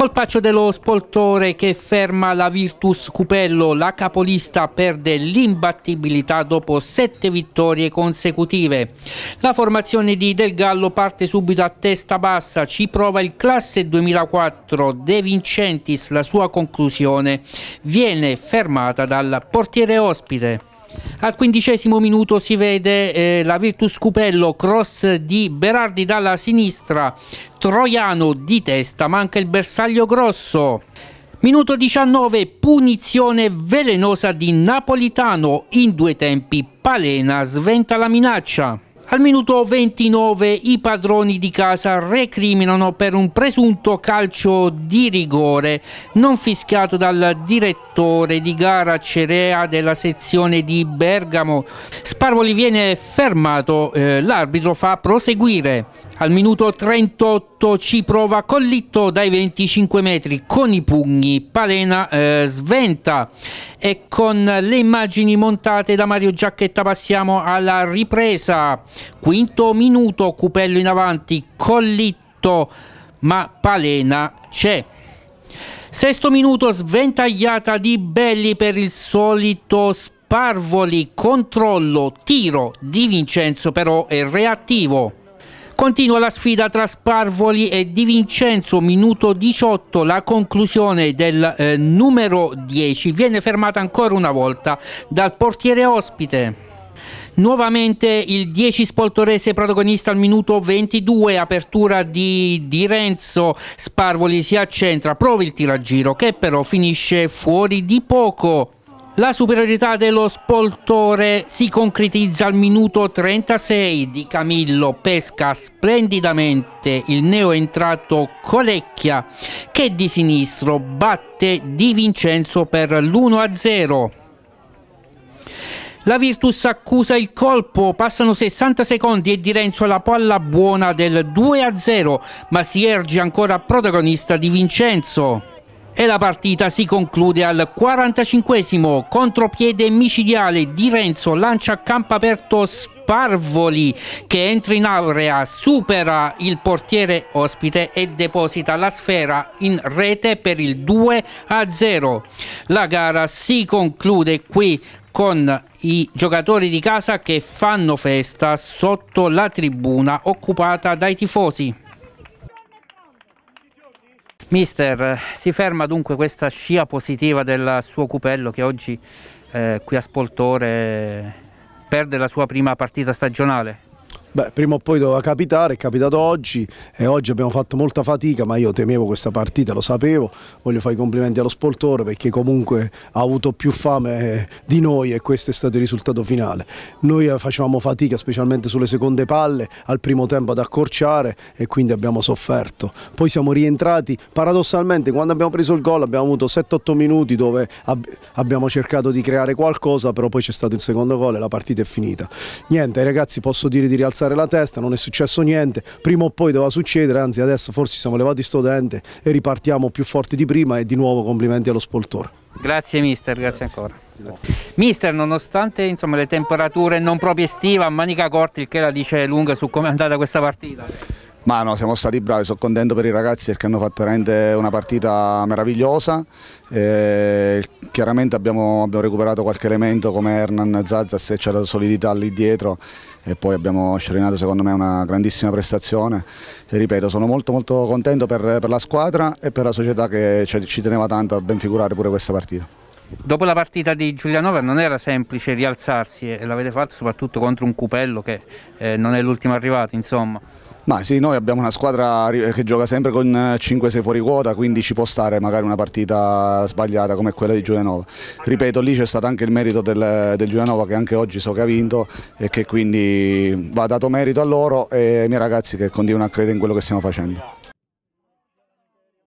Colpaccio dello spoltore che ferma la Virtus Cupello, la capolista perde l'imbattibilità dopo sette vittorie consecutive. La formazione di Del Gallo parte subito a testa bassa, ci prova il classe 2004 De Vincentis, la sua conclusione viene fermata dal portiere ospite. Al quindicesimo minuto si vede eh, la Virtus Cupello, cross di Berardi dalla sinistra, Troiano di testa, manca il bersaglio grosso. Minuto 19, punizione velenosa di Napolitano in due tempi. Palena sventa la minaccia. Al minuto 29 i padroni di casa recriminano per un presunto calcio di rigore non fischiato dal direttore di gara Cerea della sezione di Bergamo. Sparvoli viene fermato, eh, l'arbitro fa proseguire. Al minuto 38 ci prova Collitto dai 25 metri con i pugni, Palena eh, sventa e con le immagini montate da Mario Giacchetta passiamo alla ripresa. Quinto minuto, Cupello in avanti, Collitto ma Palena c'è. Sesto minuto, sventagliata di Belli per il solito Sparvoli, controllo, tiro di Vincenzo però è reattivo. Continua la sfida tra Sparvoli e Di Vincenzo, minuto 18, la conclusione del eh, numero 10 viene fermata ancora una volta dal portiere ospite. Nuovamente il 10 Spoltorese protagonista al minuto 22, apertura di, di, Renzo, Sparvoli si accentra, prova il tiragiro che però finisce fuori di poco. La superiorità dello spoltore si concretizza al minuto 36 di Camillo, pesca splendidamente il neoentrato Colecchia che di sinistro batte Di Vincenzo per l'1-0. La Virtus accusa il colpo, passano 60 secondi e Di Renzo la palla buona del 2-0, ma si erge ancora protagonista Di Vincenzo e la partita si conclude al 45 contropiede micidiale di Renzo lancia a campo aperto Sparvoli che entra in aurea, supera il portiere ospite e deposita la sfera in rete per il 2 a 0. La gara si conclude qui con i giocatori di casa che fanno festa sotto la tribuna occupata dai tifosi. Mister, si ferma dunque questa scia positiva del suo cupello che oggi eh, qui a Spoltore perde la sua prima partita stagionale? Beh, prima o poi doveva capitare, è capitato oggi e oggi abbiamo fatto molta fatica, ma io temevo questa partita, lo sapevo. Voglio fare i complimenti allo Spoltore perché comunque ha avuto più fame di noi e questo è stato il risultato finale. Noi facevamo fatica, specialmente sulle seconde palle, al primo tempo ad accorciare e quindi abbiamo sofferto. Poi siamo rientrati, paradossalmente quando abbiamo preso il gol abbiamo avuto 7-8 minuti dove ab abbiamo cercato di creare qualcosa, però poi c'è stato il secondo gol e la partita è finita. Niente, ragazzi, posso dire di rialzare alzare la testa, non è successo niente, prima o poi doveva succedere, anzi adesso forse siamo levati sto dente e ripartiamo più forti di prima e di nuovo complimenti allo spoltore. Grazie mister, grazie, grazie. ancora. Mister, nonostante insomma, le temperature non proprio estiva, a manica corti, il che la dice lunga su come è andata questa partita? Ma no, siamo stati bravi, sono contento per i ragazzi perché hanno fatto veramente una partita meravigliosa. Eh, chiaramente abbiamo, abbiamo, recuperato qualche elemento come Hernan Zazza, se c'è la solidità lì dietro e poi abbiamo scerinato secondo me una grandissima prestazione e ripeto sono molto molto contento per, per la squadra e per la società che ci teneva tanto a ben figurare pure questa partita. Dopo la partita di Giulianova non era semplice rialzarsi e l'avete fatto soprattutto contro un Cupello che eh, non è l'ultimo arrivato insomma. Ma sì, noi abbiamo una squadra che gioca sempre con 5-6 eh, fuori quota, quindi ci può stare magari una partita sbagliata come quella di Giulianova. Ripeto, lì c'è stato anche il merito del, del Giulianova che anche oggi so che ha vinto e che quindi va dato merito a loro e ai miei ragazzi che continuano a credere in quello che stiamo facendo.